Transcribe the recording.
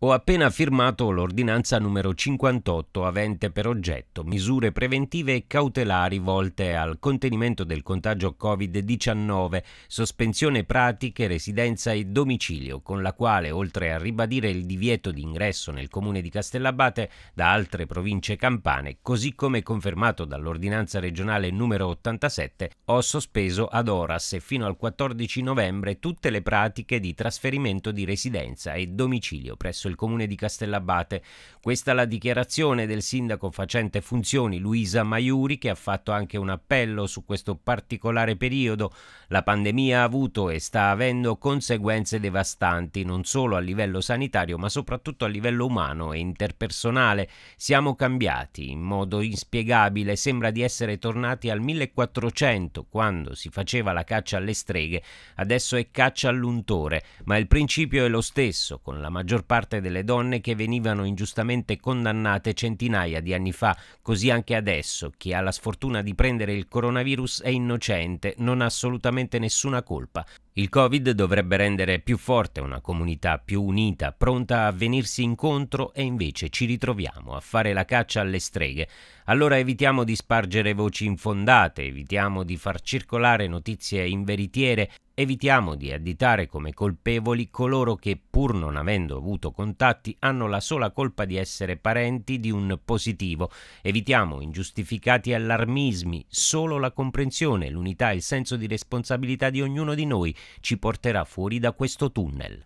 Ho appena firmato l'ordinanza numero 58 avente per oggetto misure preventive e cautelari volte al contenimento del contagio Covid-19, sospensione pratiche, residenza e domicilio, con la quale, oltre a ribadire il divieto di ingresso nel comune di Castellabate da altre province campane, così come confermato dall'ordinanza regionale numero 87, ho sospeso ad Oras e fino al 14 novembre tutte le pratiche di trasferimento di residenza e domicilio presso presso il comune di Castellabate. Questa è la dichiarazione del sindaco facente funzioni Luisa Maiuri che ha fatto anche un appello su questo particolare periodo. La pandemia ha avuto e sta avendo conseguenze devastanti non solo a livello sanitario ma soprattutto a livello umano e interpersonale. Siamo cambiati in modo inspiegabile, sembra di essere tornati al 1400 quando si faceva la caccia alle streghe, adesso è caccia all'untore, ma il principio è lo stesso, con la maggior parte parte delle donne che venivano ingiustamente condannate centinaia di anni fa, così anche adesso. Chi ha la sfortuna di prendere il coronavirus è innocente, non ha assolutamente nessuna colpa. Il Covid dovrebbe rendere più forte una comunità più unita, pronta a venirsi incontro e invece ci ritroviamo a fare la caccia alle streghe. Allora evitiamo di spargere voci infondate, evitiamo di far circolare notizie inveritiere, evitiamo di additare come colpevoli coloro che, pur non avendo avuto contatti, hanno la sola colpa di essere parenti di un positivo. Evitiamo ingiustificati allarmismi, solo la comprensione, l'unità e il senso di responsabilità di ognuno di noi ci porterà fuori da questo tunnel.